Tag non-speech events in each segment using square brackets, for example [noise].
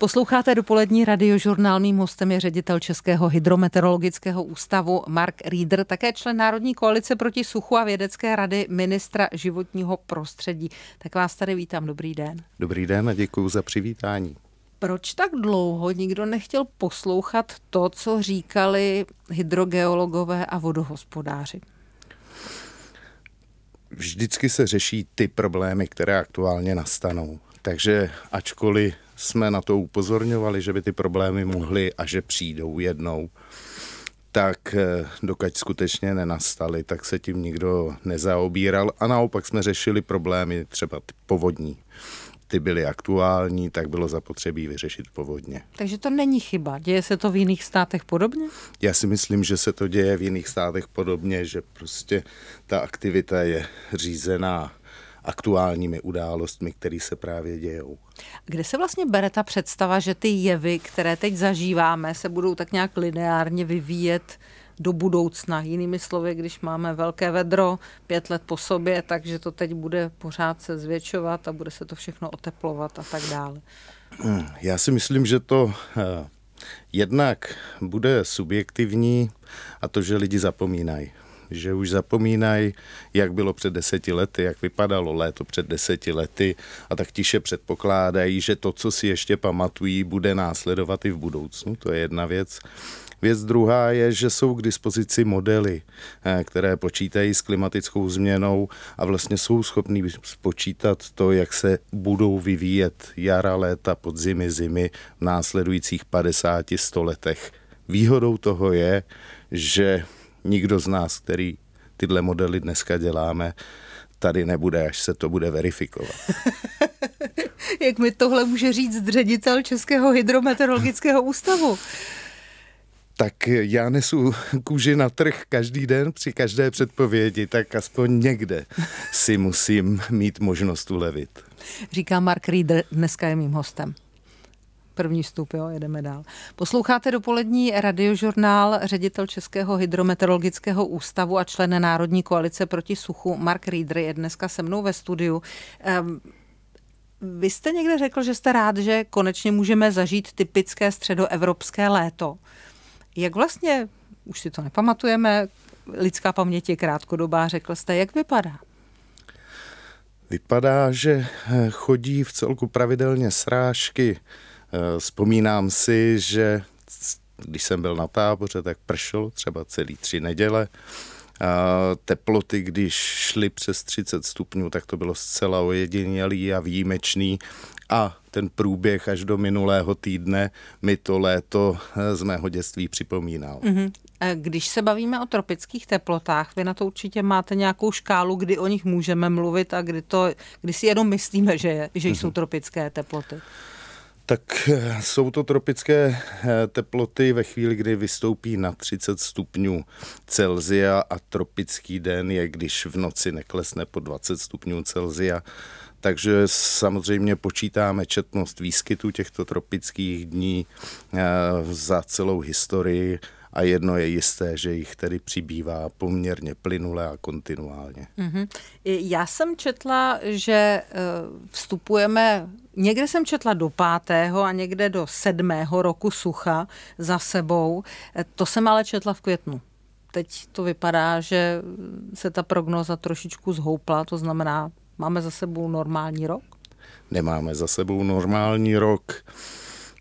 Posloucháte dopolední radiožurnál. Mým hostem je ředitel Českého hydrometeorologického ústavu Mark Rieder, také člen Národní koalice proti suchu a vědecké rady ministra životního prostředí. Tak vás tady vítám. Dobrý den. Dobrý den a děkuji za přivítání. Proč tak dlouho nikdo nechtěl poslouchat to, co říkali hydrogeologové a vodohospodáři? Vždycky se řeší ty problémy, které aktuálně nastanou. Takže ačkoliv jsme na to upozorňovali, že by ty problémy mohly a že přijdou jednou, tak eh, dokud skutečně nenastaly, tak se tím nikdo nezaobíral a naopak jsme řešili problémy třeba ty povodní ty byly aktuální, tak bylo zapotřebí vyřešit povodně. Takže to není chyba. Děje se to v jiných státech podobně? Já si myslím, že se to děje v jiných státech podobně, že prostě ta aktivita je řízená aktuálními událostmi, které se právě dějou. Kde se vlastně bere ta představa, že ty jevy, které teď zažíváme, se budou tak nějak lineárně vyvíjet do budoucna. Jinými slovy, když máme velké vedro pět let po sobě, takže to teď bude pořád se zvětšovat a bude se to všechno oteplovat a tak dále. Hmm, já si myslím, že to eh, jednak bude subjektivní a to, že lidi zapomínají že už zapomínají, jak bylo před deseti lety, jak vypadalo léto před deseti lety a tak tiše předpokládají, že to, co si ještě pamatují, bude následovat i v budoucnu. To je jedna věc. Věc druhá je, že jsou k dispozici modely, eh, které počítají s klimatickou změnou a vlastně jsou schopní spočítat to, jak se budou vyvíjet jara, léta, podzimy, zimy v následujících 50-100 letech. Výhodou toho je, že nikdo z nás, který tyhle modely dneska děláme, tady nebude, až se to bude verifikovat. [laughs] Jak mi tohle může říct ředitel Českého hydrometeorologického ústavu? tak já nesu kůži na trh každý den při každé předpovědi, tak aspoň někde si musím mít možnost ulevit. Říká Mark Rieder, dneska je mým hostem první vstup jo, jedeme dál. Posloucháte dopolední radiožurnál ředitel Českého hydrometeorologického ústavu a člen Národní koalice proti suchu Mark Rieder je dneska se mnou ve studiu. Ehm, vy jste někde řekl, že jste rád, že konečně můžeme zažít typické středoevropské léto. Jak vlastně, už si to nepamatujeme, lidská paměť je krátkodobá, řekl jste, jak vypadá? Vypadá, že chodí v celku pravidelně srážky Eh, vzpomínám si, že když jsem byl na táboře, tak pršelo třeba celý tři neděle. Teploty, když šly přes 30 stupňů, tak to bylo zcela ojedinělý a výjimečný. A ten průběh až do minulého týdne mi to léto eh, z mého dětství připomínal. Mm-hmm. Když se bavíme o tropických teplotách, vy na to určitě máte nějakou škálu, kdy o nich můžeme mluvit a kdy, to, kdy si jenom myslíme, že, že jsou mhm. tropické teploty tak eh, jsou to tropické eh, teploty ve chvíli, kdy vystoupí na 30 stupňů Celzia a tropický den je, když v noci neklesne po 20 stupňů Celzia. Takže samozřejmě počítáme četnost výskytu těchto tropických dní eh, za celou historii a jedno je jisté, že jich tedy přibývá poměrně plynule a kontinuálně. Mm-hmm. Já jsem četla, že e, vstupujeme, někde jsem četla do pátého a někde do sedmého roku sucha za sebou. E, to jsem ale četla v květnu teď to vypadá, že se ta prognoza trošičku zhoupla, to znamená, máme za sebou normální rok? Nemáme za sebou normální rok.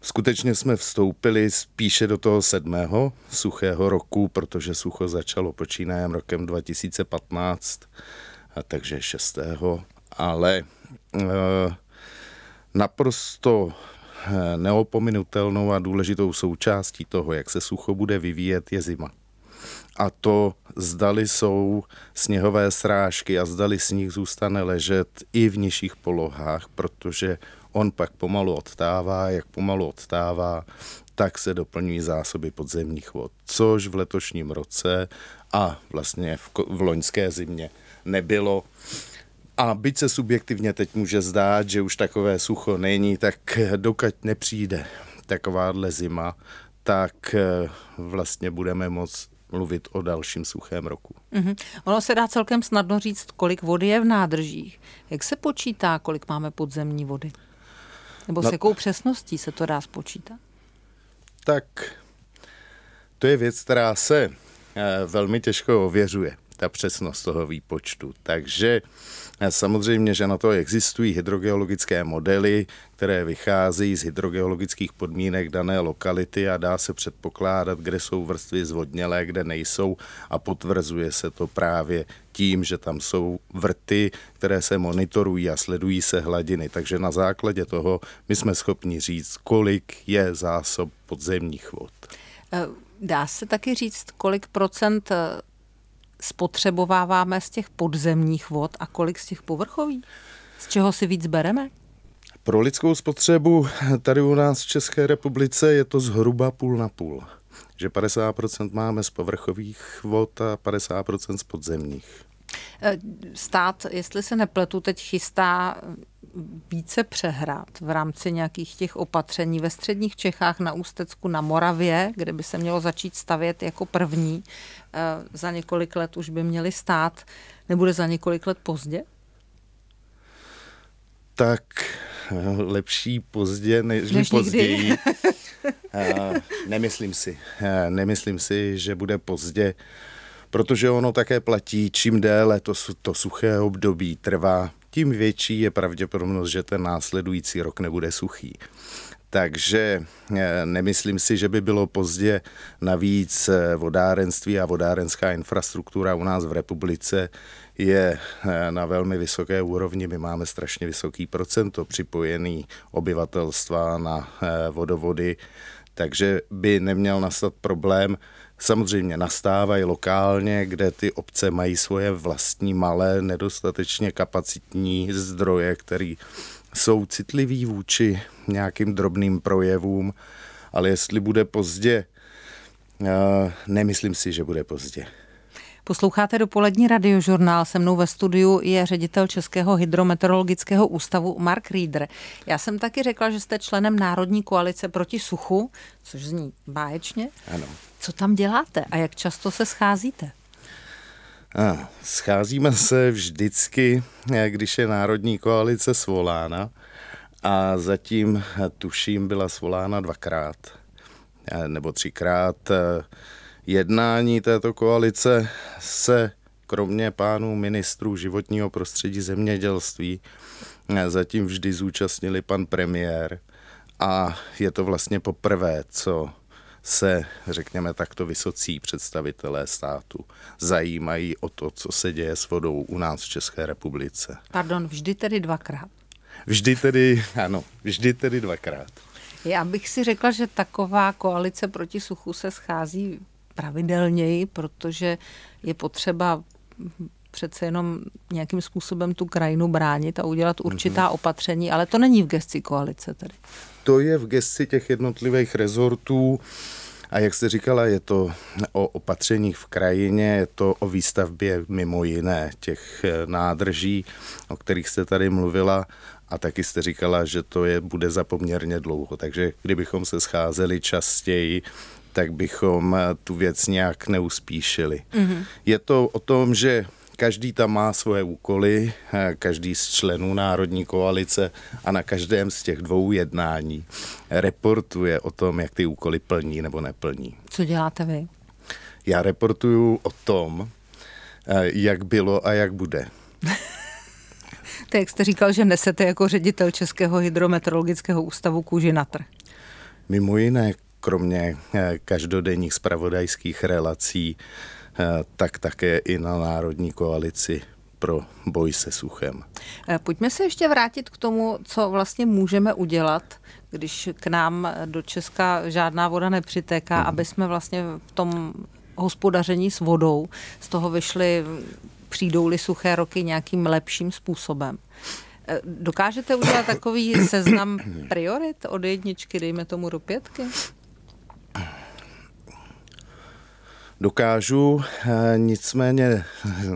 Skutečně jsme vstoupili spíše do toho sedmého suchého roku, protože sucho začalo počínajem rokem 2015, a takže šestého. Ale e, naprosto eh, neopominutelnou a důležitou součástí toho, jak se sucho bude vyvíjet, je zima. A to zdali jsou sněhové srážky a zdali sníh zůstane ležet i v nižších polohách, protože On pak pomalu odstává, jak pomalu odstává, tak se doplňují zásoby podzemních vod, což v letošním roce a vlastně v, v loňské zimě nebylo. A byť se subjektivně teď může zdát, že už takové sucho není, tak dokud nepřijde takováhle zima, tak eh, vlastně budeme moc mluvit o dalším suchém roku. Mm-hmm. Ono se dá celkem snadno říct, kolik vody je v nádržích. Jak se počítá, kolik máme podzemní vody? Nebo na... s no. jakou přesností se to dá spočítat? Tak to je věc, která se eh, velmi těžko ověřuje ta přesnost toho výpočtu. Takže samozřejmě, že na to existují hydrogeologické modely, které vycházejí z hydrogeologických podmínek dané lokality a dá se předpokládat, kde jsou vrstvy zvodnělé, kde nejsou a potvrzuje se to právě tím, že tam jsou vrty, které se monitorují a sledují se hladiny. Takže na základě toho my jsme schopni říct, kolik je zásob podzemních vod. Dá se taky říct, kolik procent spotřebováváme z těch podzemních vod a kolik z těch povrchových? Z čeho si víc bereme? Pro lidskou spotřebu tady u nás v České republice je to zhruba půl na půl. Že 50% máme z povrchových vod a 50% z podzemních. Eh, stát, jestli se nepletu, teď chystá více přehrát v rámci nějakých těch opatření ve středních Čechách, na Ústecku, na Moravě, kde by se mělo začít stavět jako první, eh, za několik let už by měly stát, nebude za několik let pozdě? Tak eh, lepší pozdě než, než později. [laughs] Eh, nemyslím si, nemyslím si, že bude pozdě protože ono také platí, čím déle to, to suché období trvá, tím větší je pravděpodobnost, že ten následující rok nebude suchý. Takže eh, nemyslím si, že by bylo pozdě. Navíc eh, vodárenství a vodárenská infrastruktura u nás v republice je eh, na velmi vysoké úrovni. My máme strašně vysoký procento připojený obyvatelstva na vodovody, takže by neměl nastat problém Samozřejmě nastávají lokálně, kde ty obce mají svoje vlastní malé, nedostatečně kapacitní zdroje, které jsou citliví vůči nějakým drobným projevům, ale jestli bude pozdě, eh, nemyslím si, že bude pozdě. Posloucháte dopolední radiožurnál. Se mnou ve studiu je ředitel Českého hydrometeorologického ústavu Mark Rieder. Já jsem taky řekla, že jste členem Národní koalice proti suchu, což zní báječně. Ano. Co tam děláte a jak často se scházíte? A, scházíme se vždycky, když je Národní koalice svolána a zatím tuším byla svolána dvakrát nebo třikrát jednání této koalice se kromě pánů ministrů životního prostředí zemědělství eh, zatím vždy zúčastnili pan premiér a je to vlastně poprvé, co se, řekněme takto, vysocí představitelé státu zajímají o to, co se děje s vodou u nás v České republice. Pardon, vždy tedy dvakrát. Vždy tedy, ano, vždy tedy dvakrát. Já bych si řekla, že taková koalice proti suchu se schází pravidelněji, protože je potřeba přece jenom nějakým způsobem tu krajinu bránit a udělat mhm. určitá mm-hmm. opatření, ale to není v gesci koalice tedy. To je v gesci těch jednotlivých rezortů a jak jste říkala, je to o opatřeních v krajině, je to o výstavbě mimo jiné těch eh, nádrží, o kterých jste tady mluvila a taky jste říkala, že to je bude za poměrně dlouho, takže kdybychom se scházeli častěji, tak bychom eh, tu věc nějak neuspíšili. Mm-hmm. Je to o tom, že každý tam má svoje úkoly, eh, každý z členů Národní koalice a na každém z těch dvou jednání reportuje o tom, jak ty úkoly plní nebo neplní. Co děláte vy? Já reportuju o tom, eh, jak bylo a jak bude. [laughs] tak jak jste říkal, že nesete jako ředitel Českého hydrometeorologického ústavu kůži na trh. Mimo jiné, kromě eh, každodenních spravodajských relací, eh, tak také i na Národní koalici pro boj se suchem. Eh, pojďme se ještě vrátit k tomu, co vlastně můžeme udělat, když k nám do Česka žádná voda nepřitéká, hmm. aby jsme vlastně v tom hospodaření s vodou z toho vyšli, přijdou-li suché roky nějakým lepším způsobem. Dokážete udělat takový seznam [clears throat] priorit od jedničky, dejme tomu, do pětky? dokážu, eh, nicméně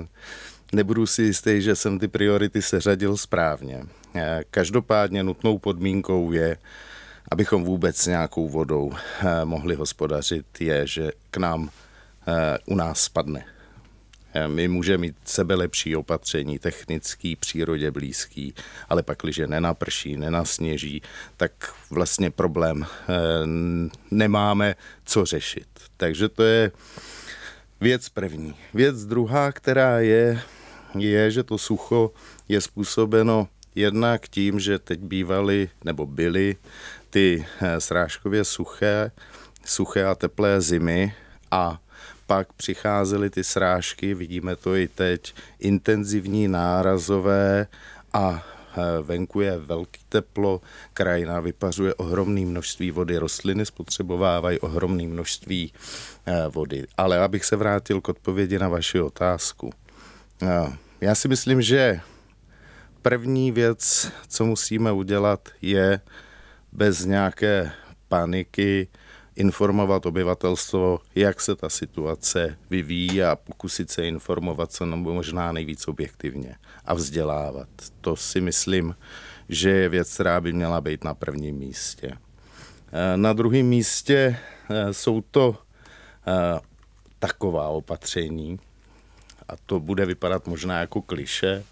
[laughs] nebudu si jistý, že jsem ty priority seřadil správně. Eh, každopádně nutnou podmínkou je, abychom vůbec s nějakou vodou eh, mohli hospodařit, je, že k nám u nás spadne Eh, my můžeme mít sebe lepší opatření, technický, přírodě blízký, ale pak, když nenaprší, nenasněží, tak vlastně problém eh, nemáme co řešit. Takže to je věc první. Věc druhá, která je, je, že to sucho je způsobeno jednak tím, že teď bývaly nebo byly ty eh, srážkově suché, suché a teplé zimy a pak přicházely ty srážky, vidíme to i teď, intenzivní nárazové a e, venku je velký teplo, krajina vypařuje ohromné množství vody, rostliny spotřebovávají ohromné množství e, vody. Ale abych se vrátil k odpovědi na vaši otázku. E, já si myslím, že první věc, co musíme udělat, je bez nějaké paniky informovat obyvatelstvo, jak se ta situace vyvíjí a pokusit se informovat co nebo možná nejvíc objektivně a vzdělávat. To si myslím, že je věc, která by měla být na prvním místě. E, na druhém místě e, jsou to e, taková opatření, a to bude vypadat možná jako kliše,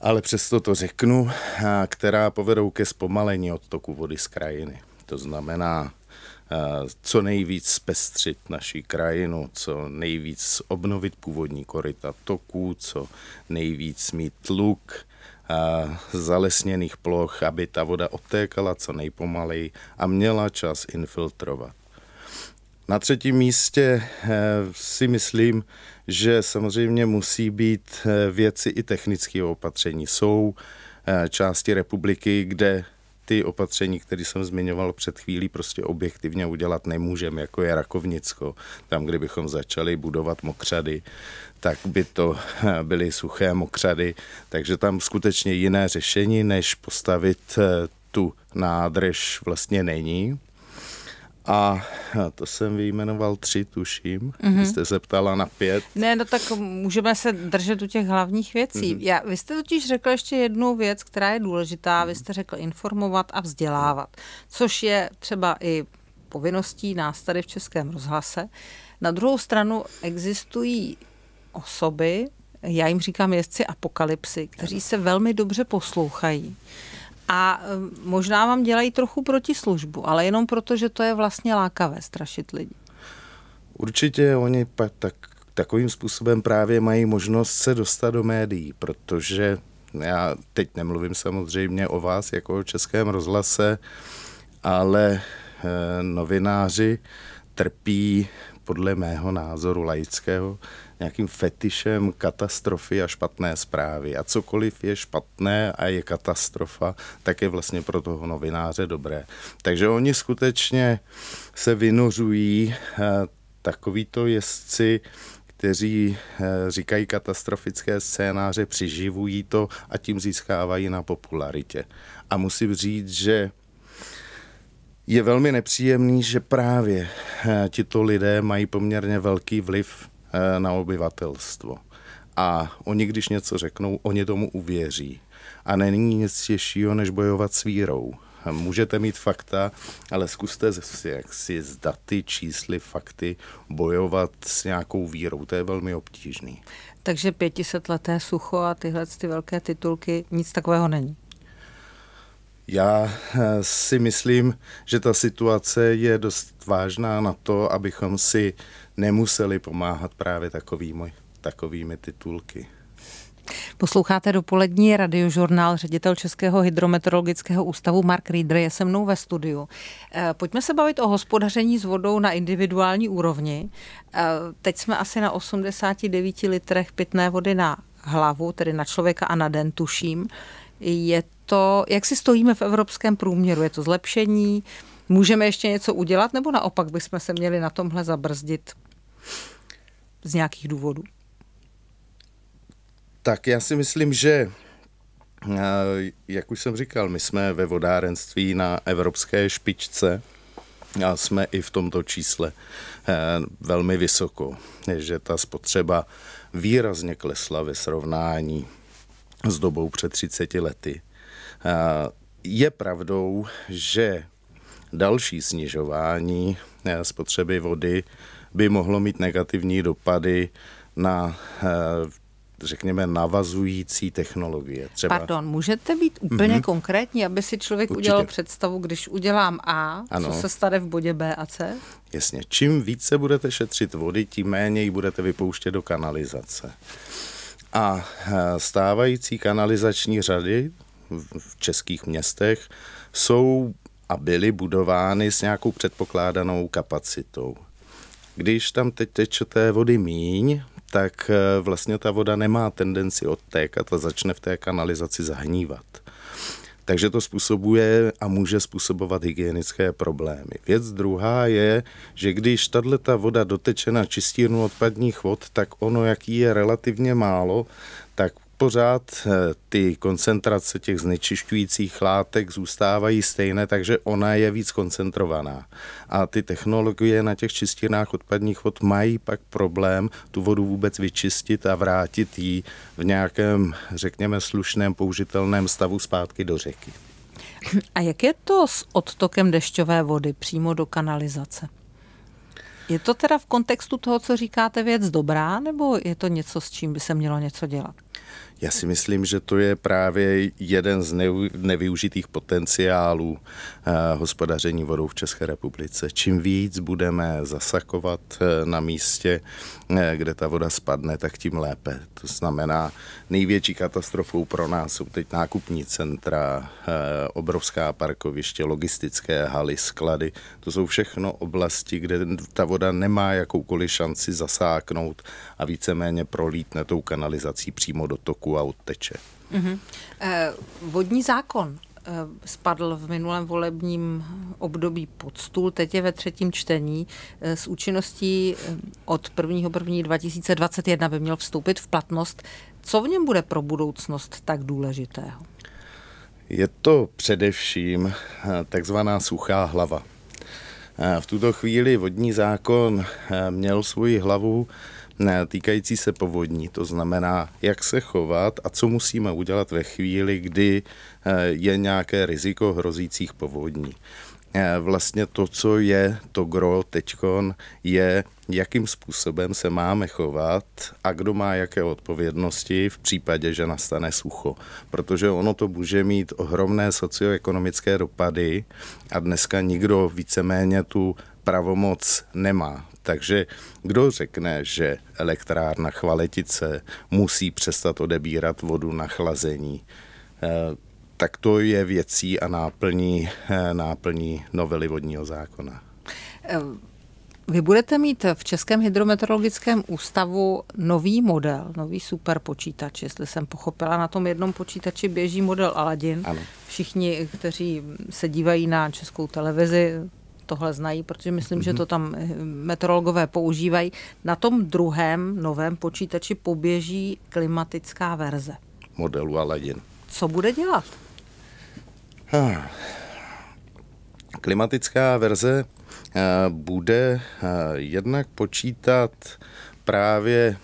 ale přesto to řeknu, která povedou ke zpomalení odtoku vody z krajiny. To znamená co nejvíc zpestřit naši krajinu, co nejvíc obnovit původní koryta toků, co nejvíc mít tluk, zalesněných ploch, aby ta voda odtékala co nejpomaleji a měla čas infiltrovat. Na třetím místě eh, si myslím, že samozřejmě musí být eh, věci i technické opatření. Jsou eh, části republiky, kde ty opatření, které jsem zmiňoval před chvílí, prostě objektivně udělat nemůžeme, jako je Rakovnicko. Tam, kdybychom začali budovat mokřady, tak by to eh, byly suché mokřady, takže tam skutečně jiné řešení, než postavit eh, tu nádrž vlastně není. A to jsem vyjmenoval tři, tuším. Mm-hmm. Vy jste se ptala na pět. Ne, no tak můžeme se držet u těch hlavních věcí. Mm-hmm. Já, vy jste totiž řekl ještě jednu věc, která je důležitá. Mm-hmm. Vy mhm. jste řekl informovat a vzdělávat, což je třeba i povinností nás tady v Českém rozhlase. Na druhou stranu existují osoby, já jim říkám jezdci apokalypsy, kteří se velmi dobře poslouchají a um, možná vám dělají trochu protislužbu, ale jenom proto, že to je vlastně lákavé strašit lidi. Určitě oni pak tak, takovým způsobem právě mají možnost se dostat do médií, protože já teď nemluvím samozřejmě o vás jako o českém rozhlase, ale eh, novináři trpí podle mého názoru laického nějakým fetišem katastrofy a špatné zprávy. A cokoliv je špatné a je katastrofa, tak je vlastně pro toho novináře dobré. Takže oni skutečně se vynořují eh, takovýto jezdci, kteří eh, říkají katastrofické scénáře, přiživují to a tím získávají na popularitě. A musím říct, že je velmi nepříjemný, že právě eh, tito lidé mají poměrně velký vliv Eh, na obyvatelstvo. A oni, když něco řeknou, oni tomu uvěří. A není nic těžšího, než bojovat s vírou. Můžete mít fakta, ale zkuste si, jak si z daty, čísly, fakty bojovat s nějakou vírou. To je velmi obtížný. Takže pětisetleté sucho a tyhle ty velké titulky, nic takového není. Já eh, si myslím, že ta situace je dost vážná na to, abychom si nemuseli pomáhat právě takovými, takovými titulky. Posloucháte dopolední radiožurnál. Ředitel Českého hydrometeorologického ústavu Mark Rieder je se mnou ve studiu. Eh, pojďme se bavit o hospodaření s vodou na individuální úrovni. Eh, teď jsme asi na 89 litrech pitné vody na hlavu, tedy na člověka a na den, tuším. Je to, jak si stojíme v evropském průměru? Je to zlepšení? Můžeme ještě něco udělat, nebo naopak bychom se měli na tomhle zabrzdit? Z nějakých důvodů. Tak já si myslím, že eh, jak už jsem říkal, my jsme ve vodárenství na evropské špičce a jsme i v tomto čísle eh, velmi vysoko, že ta spotřeba výrazně klesla ve srovnání s dobou před 30 lety. Eh, je pravdou, že další snižování spotřeby vody by mohlo mít negativní dopady na eh, řekněme, navazující technologie. Třeba... Pardon, můžete být úplně mm-hmm. konkrétní, aby si člověk Určitě. udělal představu, když udělám A, ano. co se stane v bodě B a C? Jasně, čím více budete šetřit vody, tím méně ji budete vypouštět do kanalizace. A eh, stávající kanalizační řady v českých městech jsou a byly budovány s nějakou předpokládanou kapacitou. Když tam teď té vody míň, tak eh, vlastně ta voda nemá tendenci odtékat a začne v té kanalizaci zahnívat. Takže to způsobuje a může způsobovat hygienické problémy. Věc druhá je, že když tahle ta voda doteče na čistírnu odpadních vod, tak ono, jaký je relativně málo, tak pořád eh, ty koncentrace těch znečišťujících látek zůstávají stejné, takže ona je víc koncentrovaná. A ty technologie na těch čistírnách odpadních vod mají pak problém tu vodu vůbec vyčistit a vrátit ji v nějakém, řekněme, slušném použitelném stavu zpátky do řeky. A jak je to s odtokem dešťové vody přímo do kanalizace? Je to teda v kontextu toho, co říkáte, věc dobrá, nebo je to něco, s čím by se mělo něco dělat? Já si myslím, že to je právě jeden z nevyužitých potenciálů eh, hospodaření vodou v České republice. Čím víc budeme zasakovat eh, na místě, eh, kde ta voda spadne, tak tím lépe. To znamená, největší katastrofou pro nás jsou teď nákupní centra, obrovská parkoviště, logistické haly, sklady. To jsou všechno oblasti, kde ta voda nemá jakoukoliv šanci zasáknout a víceméně prolítne tou kanalizací přímo do toku ruku a odteče. Mm-hmm. Eh, vodní zákon eh, spadl v minulém volebním období pod stůl, teď je ve třetím čtení. Eh, s účinností eh, od 1. 1. 2021 by měl vstoupit v platnost. Co v něm bude pro budoucnost tak důležitého? Je to především eh, takzvaná suchá hlava. Eh, v tuto chvíli vodní zákon měl svoji hlavu týkající se povodní, to znamená, jak se chovat a co musíme udělat ve chvíli, kdy eh, je nějaké riziko hrozících povodní. Eh, vlastně to, co je to gro teďkon, je, jakým způsobem se máme chovat a kdo má jaké odpovědnosti v případě, že nastane sucho. Protože ono to může mít ohromné socioekonomické dopady a dneska nikdo víceméně tu pravomoc nemá. Takže kdo řekne, že elektrárna Chvaletice musí přestat odebírat vodu na chlazení, eh, tak to je věcí a náplní, eh, náplní novely vodního zákona. Eh, vy budete mít v Českém hydrometeorologickém ústavu nový model, nový superpočítač, jestli jsem pochopila. Na tom jednom počítači běží model Aladin. Ano. Všichni, kteří se dívají na českou televizi, tohle znají, protože myslím, mm-hmm. že mhm. to tam eh, meteorologové používají. Na tom druhém novém počítači poběží klimatická verze. Modelu Aladin. Co bude dělat? Ah. Klimatická verze eh, bude eh, jednak počítat právě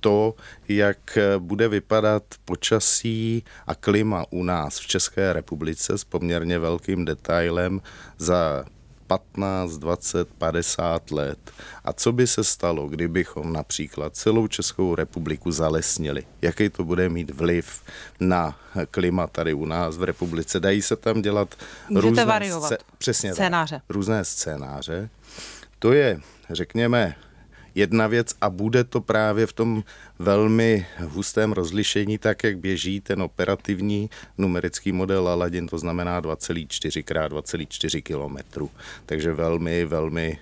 to, jak bude vypadat počasí a klima u nás v České republice s poměrně velkým detailem za 15, 20, 50 let. A co by se stalo, kdybychom například celou Českou republiku zalesnili? Jaký to bude mít vliv na klima tady u nás v republice? Dají se tam dělat Můžete různé, variovat. Sc- přesně scénáře. Tak, různé scénáře. To je, řekněme, jedna věc a bude to právě v tom velmi hustém rozlišení, tak jak běží ten operativní numerický model Aladin, to znamená 2,4 x 2,4 km. Takže velmi, velmi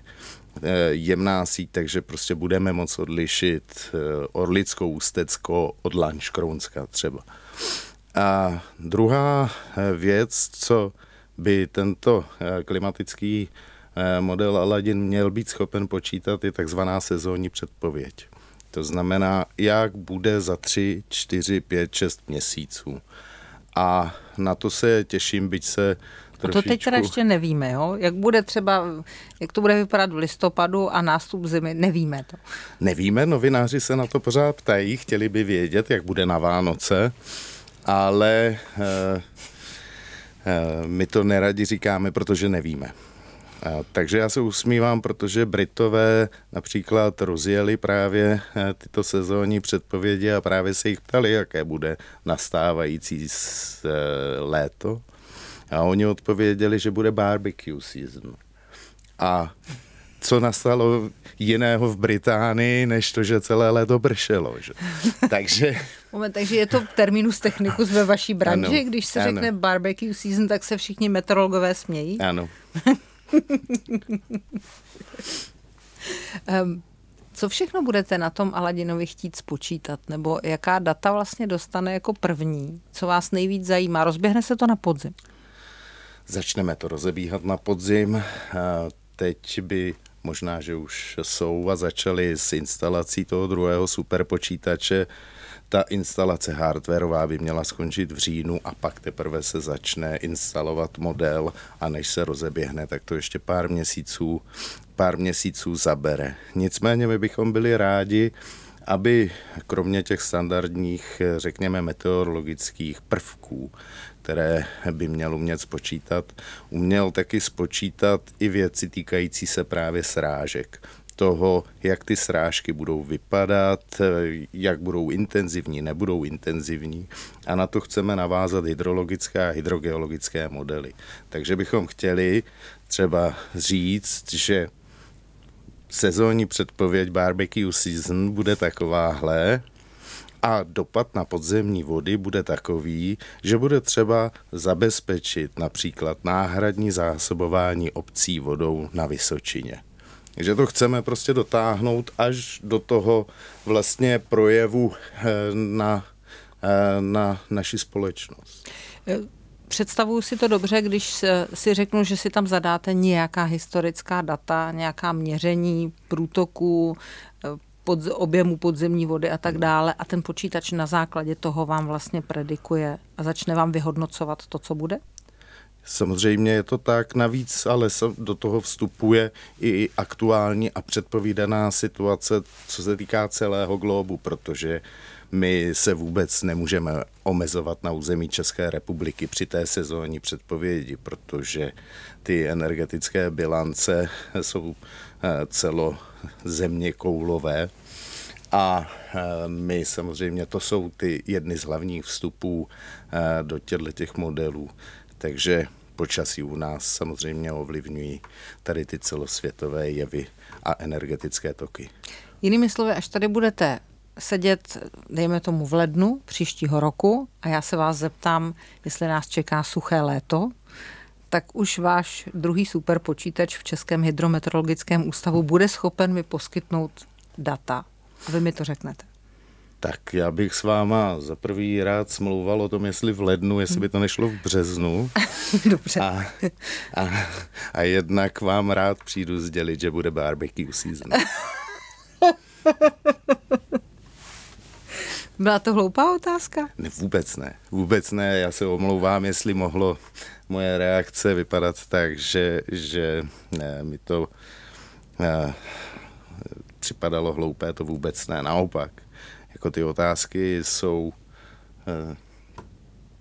eh, jemná síť, takže prostě budeme moc odlišit eh, Orlickou, Ústecko od Lanškrounska třeba. A druhá eh, věc, co by tento klimatický Eh, model Aladin měl být schopen počítat i takzvaná sezónní předpověď. To znamená, jak bude za 3, 4, 5, 6 měsíců. A na to se těším, byť se trošičku... A to teď teda ještě nevíme, jo? Jak bude třeba, jak to bude vypadat v listopadu a nástup zimy, nevíme to. Nevíme, novináři se na to pořád ptají, chtěli by vědět, jak bude na Vánoce, ale eh, eh my to neradi říkáme, protože nevíme. Takže já se usmívám, protože Britové například rozjeli právě eh, tyto sezónní předpovědi a právě se jich ptali, jaké bude nastávající eh, léto. A oni odpověděli, že bude barbecue season. A co nastalo jiného v Británii, než to, že celé léto pršelo. Že? [laughs] Takže... Moment, takže je to terminus technicus ve vaší branži, ano, když se ano. řekne barbecue season, tak se všichni meteorologové smějí? Ano. [laughs] um, co všechno budete na tom Aladinovi chtít spočítat? Nebo jaká data vlastně dostane jako první? Co vás nejvíc zajímá? Rozběhne se to na podzim? Začneme to rozebíhat na podzim. Teď by možná, že už jsou a začali s instalací toho druhého superpočítače. Ta instalace hardwareová by měla skončit v říjnu a pak teprve se začne instalovat model a než se rozeběhne, tak to ještě pár měsíců, pár měsíců zabere. Nicméně my bychom byli rádi, aby kromě těch standardních, řekněme, meteorologických prvků, které by měl umět spočítat. Uměl taky spočítat i věci týkající se právě srážek toho, jak ty srážky budou vypadat, jak budou intenzivní, nebudou intenzivní. A na to chceme navázat hydrologické a hydrogeologické modely. Takže bychom chtěli třeba říct, že sezónní předpověď barbecue season bude takováhle, a dopad na podzemní vody bude takový, že bude třeba zabezpečit například náhradní zásobování obcí vodou na Vysočině že to chceme prostě dotáhnout až do toho vlastně projevu eh, na, eh, na naši společnost. Eh, představuju si to dobře, když si řeknu, že si tam zadáte nějaká historická data, nějaká měření průtoků, pod, objemu podzemní vody a tak dále. A ten počítač na základě toho vám vlastně predikuje a začne vám vyhodnocovat to, co bude? Samozřejmě je to tak, navíc ale do toho vstupuje i aktuální a předpovídaná situace, co se týká celého globu, protože uh, my se vůbec nemůžeme omezovat na území České republiky při té sezónní předpovědi, protože ty energetické bilance jsou eh, země koulové. A eh, my samozřejmě, to jsou ty jedny z hlavních vstupů eh, do těchto těch modelů. Takže počasí u nás samozřejmě ovlivňují tady ty celosvětové jevy a energetické toky. Jinými slovy, až tady budete sedět, dejme tomu, v lednu příštího roku a já se vás zeptám, jestli nás čeká suché léto, tak už váš druhý superpočítač v Českém hydrometeorologickém ústavu bude schopen mi poskytnout data. A vy mi to řeknete. Tak já bych s váma za prvý rád smlouval o tom, jestli v lednu, jestli by to nešlo v březnu. [laughs] Dobře. A, a, a jednak vám rád přijdu sdělit, že bude barbecue season. [laughs] Byla to hloupá otázka? Ne, vůbec ne. Vůbec ne. Já se omlouvám, jestli mohlo moje reakce vypadat tak, že, že ne, mi to ne, eh, připadalo hloupé, to vůbec ne. Naopak, jako ty otázky jsou ne, eh,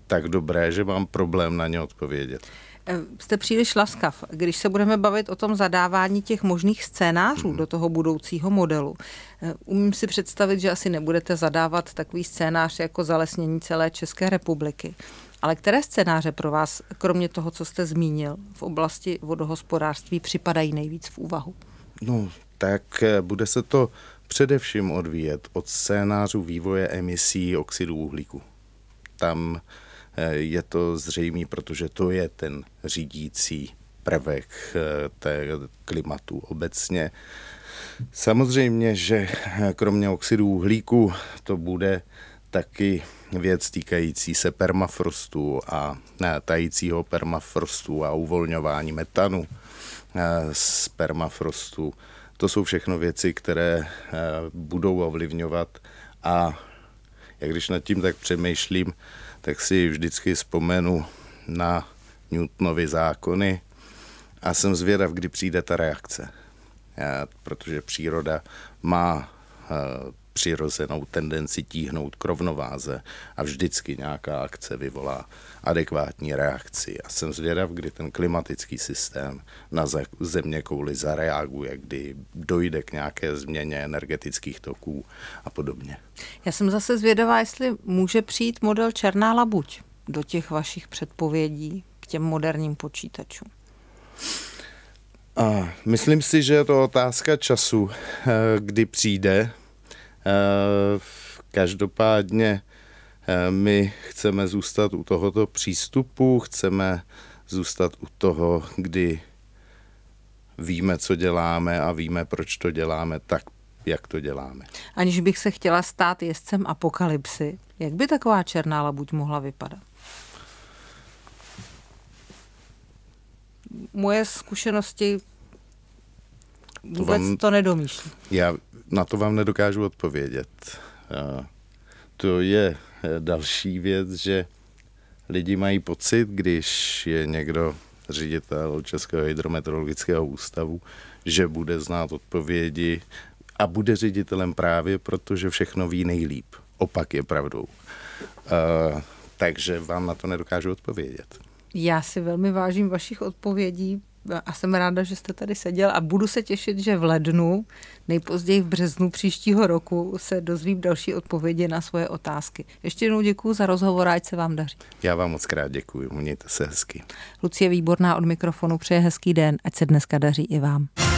tak dobré, že mám problém na ně odpovědět. Eh, jste příliš laskav. Když se budeme bavit o tom zadávání těch možných scénářů mhm. do toho budoucího modelu, eh, umím si představit, že asi nebudete zadávat takový scénář jako zalesnění celé České republiky. Ale které scénáře pro vás, kromě toho, co jste zmínil, v oblasti vodohospodářství připadají nejvíc v úvahu? No, tak eh, bude se to především odvíjet od scénářů vývoje emisí oxidu uhlíku. Tam Eh, je to zřejmé, protože to je ten řídící prvek eh, té klimatu obecně. Samozřejmě, že eh, kromě oxidu uhlíku to bude taky věc týkající se permafrostu a tajícího permafrostu a uvolňování metanu z permafrostu. To jsou všechno věci, které budou ovlivňovat a jak když nad tím tak přemýšlím, tak si vždycky vzpomenu na Newtonovy zákony a jsem zvědav, kdy přijde ta reakce. Já, protože příroda má eh, přirozenou tendenci tíhnout k rovnováze a vždycky nějaká akce vyvolá adekvátní reakci. A jsem zvědav, kdy ten klimatický systém na země kouli zareaguje, kdy dojde k nějaké změně energetických toků a podobně. Já jsem zase zvědavá, jestli může přijít model Černá labuť do těch vašich předpovědí k těm moderním počítačům. A myslím si, že je to otázka času, eh, kdy přijde. Eh, každopádně eh, my chceme zůstat u tohoto přístupu, chceme zůstat u toho, kdy víme, co děláme a víme, proč to děláme tak, jak to děláme. Aniž bych se chtěla stát jezdcem apokalypsy, jak by taková černá labuť mohla vypadat? Moje zkušenosti vůbec Vám, to nedomýšlí. Já, na to vám nedokážu odpovědět. Eh, to je eh, další věc, že lidi mají pocit, když je někdo ředitel Českého hydrometeorologického ústavu, že bude znát odpovědi a bude ředitelem právě proto, že všechno ví nejlíp. Opak je pravdou. Eh, takže vám na to nedokážu odpovědět. Já si velmi vážím vašich odpovědí a jsem ráda, že jste tady seděl a budu se těšit, že v lednu Nejpozději v březnu příštího roku se dozvím další odpovědi na svoje otázky. Ještě jednou děkuji za rozhovor, ať se vám daří. Já vám moc krát děkuji, mějte se hezky. Lucie Výborná od mikrofonu přeje hezký den, ať se dneska daří i vám.